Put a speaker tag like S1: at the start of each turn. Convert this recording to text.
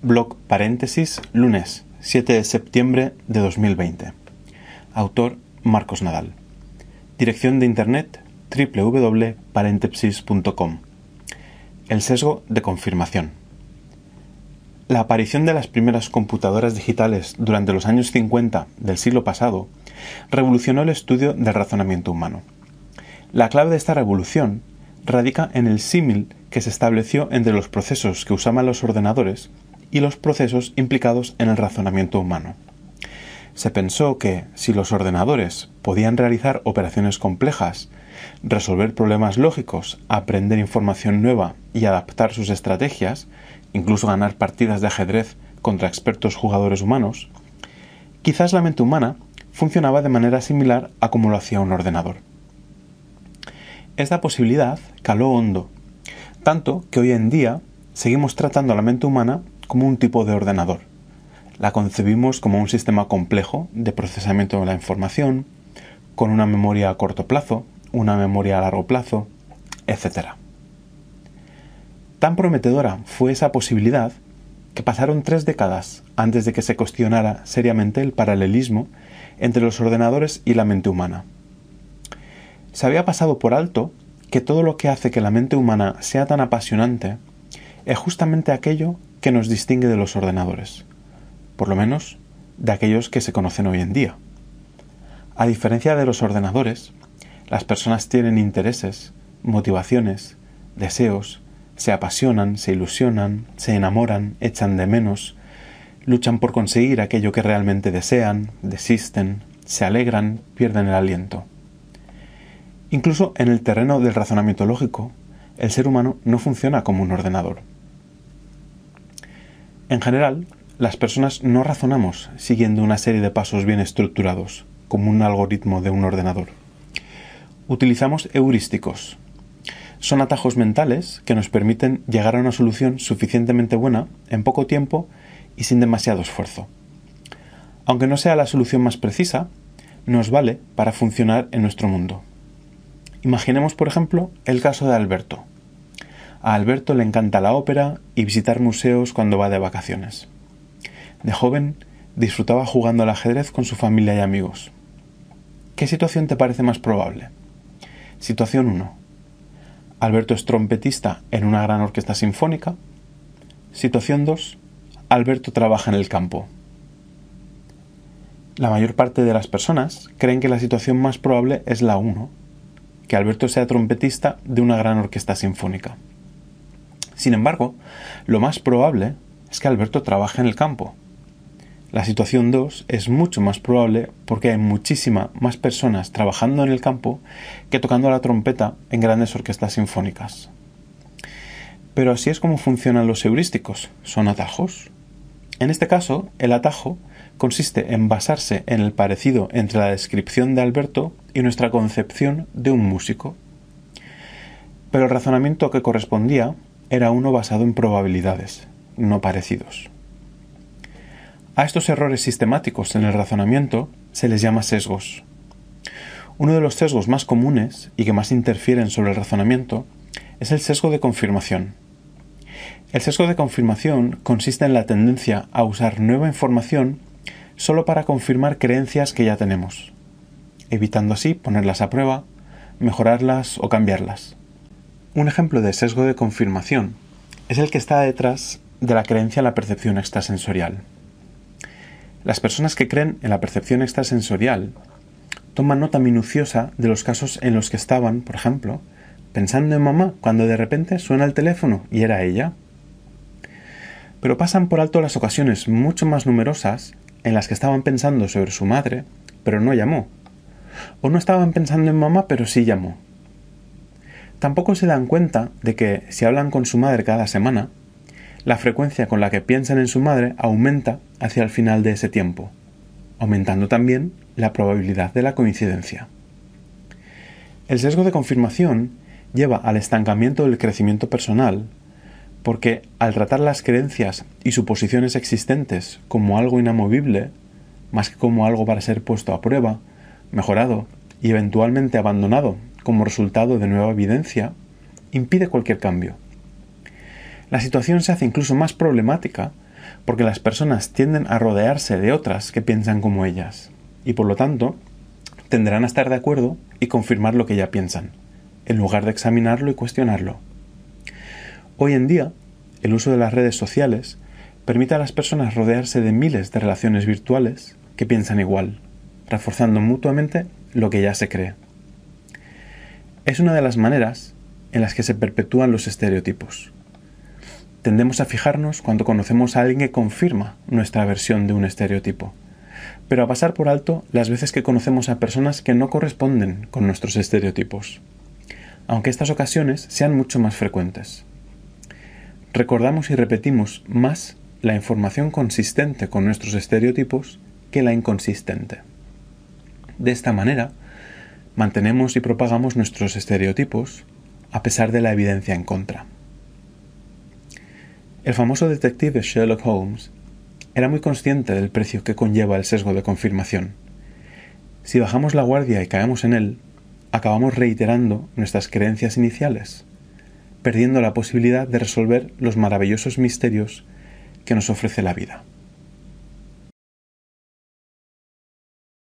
S1: Blog paréntesis, lunes 7 de septiembre de 2020. Autor Marcos Nadal. Dirección de internet www.parentesis.com. El sesgo de confirmación. La aparición de las primeras computadoras digitales durante los años 50 del siglo pasado revolucionó el estudio del razonamiento humano. La clave de esta revolución radica en el símil que se estableció entre los procesos que usaban los ordenadores y los procesos implicados en el razonamiento humano. Se pensó que si los ordenadores podían realizar operaciones complejas, resolver problemas lógicos, aprender información nueva y adaptar sus estrategias, incluso ganar partidas de ajedrez contra expertos jugadores humanos, quizás la mente humana funcionaba de manera similar a como lo hacía un ordenador. Esta posibilidad caló hondo, tanto que hoy en día seguimos tratando a la mente humana como un tipo de ordenador. La concebimos como un sistema complejo de procesamiento de la información, con una memoria a corto plazo, una memoria a largo plazo, etc. Tan prometedora fue esa posibilidad que pasaron tres décadas antes de que se cuestionara seriamente el paralelismo entre los ordenadores y la mente humana. Se había pasado por alto que todo lo que hace que la mente humana sea tan apasionante es justamente aquello que nos distingue de los ordenadores, por lo menos de aquellos que se conocen hoy en día. A diferencia de los ordenadores, las personas tienen intereses, motivaciones, deseos, se apasionan, se ilusionan, se enamoran, echan de menos, luchan por conseguir aquello que realmente desean, desisten, se alegran, pierden el aliento. Incluso en el terreno del razonamiento lógico, el ser humano no funciona como un ordenador. En general, las personas no razonamos siguiendo una serie de pasos bien estructurados, como un algoritmo de un ordenador. Utilizamos heurísticos. Son atajos mentales que nos permiten llegar a una solución suficientemente buena en poco tiempo y sin demasiado esfuerzo. Aunque no sea la solución más precisa, nos vale para funcionar en nuestro mundo. Imaginemos, por ejemplo, el caso de Alberto, a Alberto le encanta la ópera y visitar museos cuando va de vacaciones. De joven, disfrutaba jugando al ajedrez con su familia y amigos. ¿Qué situación te parece más probable? Situación 1. Alberto es trompetista en una gran orquesta sinfónica. Situación 2. Alberto trabaja en el campo. La mayor parte de las personas creen que la situación más probable es la 1, que Alberto sea trompetista de una gran orquesta sinfónica. Sin embargo, lo más probable es que Alberto trabaje en el campo. La situación 2 es mucho más probable porque hay muchísimas más personas trabajando en el campo que tocando la trompeta en grandes orquestas sinfónicas. Pero así es como funcionan los heurísticos, son atajos. En este caso, el atajo consiste en basarse en el parecido entre la descripción de Alberto y nuestra concepción de un músico. Pero el razonamiento que correspondía era uno basado en probabilidades, no parecidos. A estos errores sistemáticos en el razonamiento se les llama sesgos. Uno de los sesgos más comunes y que más interfieren sobre el razonamiento es el sesgo de confirmación. El sesgo de confirmación consiste en la tendencia a usar nueva información solo para confirmar creencias que ya tenemos, evitando así ponerlas a prueba, mejorarlas o cambiarlas. Un ejemplo de sesgo de confirmación es el que está detrás de la creencia en la percepción extrasensorial. Las personas que creen en la percepción extrasensorial toman nota minuciosa de los casos en los que estaban, por ejemplo, pensando en mamá cuando de repente suena el teléfono y era ella. Pero pasan por alto las ocasiones mucho más numerosas en las que estaban pensando sobre su madre, pero no llamó. O no estaban pensando en mamá, pero sí llamó. Tampoco se dan cuenta de que si hablan con su madre cada semana, la frecuencia con la que piensan en su madre aumenta hacia el final de ese tiempo, aumentando también la probabilidad de la coincidencia. El sesgo de confirmación lleva al estancamiento del crecimiento personal, porque al tratar las creencias y suposiciones existentes como algo inamovible, más que como algo para ser puesto a prueba, mejorado y eventualmente abandonado como resultado de nueva evidencia, impide cualquier cambio. La situación se hace incluso más problemática porque las personas tienden a rodearse de otras que piensan como ellas, y por lo tanto tendrán a estar de acuerdo y confirmar lo que ya piensan, en lugar de examinarlo y cuestionarlo. Hoy en día, el uso de las redes sociales permite a las personas rodearse de miles de relaciones virtuales que piensan igual, reforzando mutuamente lo que ya se cree es una de las maneras en las que se perpetúan los estereotipos. Tendemos a fijarnos cuando conocemos a alguien que confirma nuestra versión de un estereotipo, pero a pasar por alto las veces que conocemos a personas que no corresponden con nuestros estereotipos, aunque estas ocasiones sean mucho más frecuentes. Recordamos y repetimos más la información consistente con nuestros estereotipos que la inconsistente. De esta manera, mantenemos y propagamos nuestros estereotipos a pesar de la evidencia en contra. El famoso detective Sherlock Holmes era muy consciente del precio que conlleva el sesgo de confirmación. Si bajamos la guardia y caemos en él, acabamos reiterando nuestras creencias iniciales, perdiendo la posibilidad de resolver los maravillosos misterios que nos ofrece la vida.